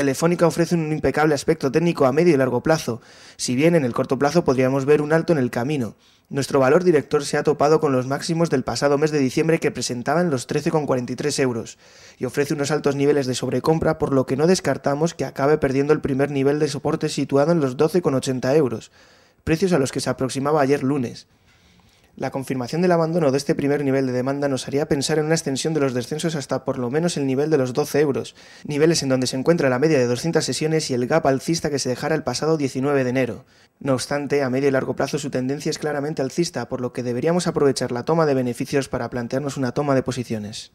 Telefónica ofrece un impecable aspecto técnico a medio y largo plazo, si bien en el corto plazo podríamos ver un alto en el camino. Nuestro valor director se ha topado con los máximos del pasado mes de diciembre que presentaban los 13,43 euros y ofrece unos altos niveles de sobrecompra por lo que no descartamos que acabe perdiendo el primer nivel de soporte situado en los 12,80 euros, precios a los que se aproximaba ayer lunes. La confirmación del abandono de este primer nivel de demanda nos haría pensar en una extensión de los descensos hasta por lo menos el nivel de los 12 euros, niveles en donde se encuentra la media de 200 sesiones y el gap alcista que se dejara el pasado 19 de enero. No obstante, a medio y largo plazo su tendencia es claramente alcista, por lo que deberíamos aprovechar la toma de beneficios para plantearnos una toma de posiciones.